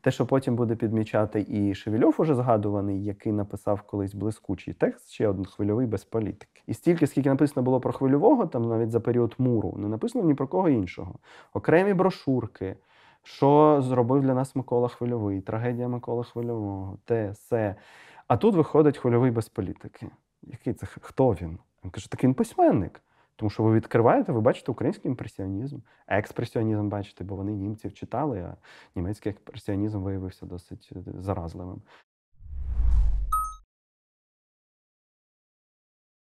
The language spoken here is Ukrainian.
Те, що потім буде підмічати і Шевельов, уже згадуваний, який написав колись блискучий текст, ще один хвильовий без політики. І стільки, скільки написано було про хвильового, там навіть за період муру, не написано ні про кого іншого. Окремі брошурки, що зробив для нас Микола Хвильовий, трагедія Микола Хвильового, те, все. А тут виходить хвильовий без політики. Який це хто він? Він каже, так він письменник. Тому що ви відкриваєте, ви бачите український імпресіонізм, експресіонізм бачите, бо вони німців читали, а німецький експресіонізм виявився досить е, заразливим.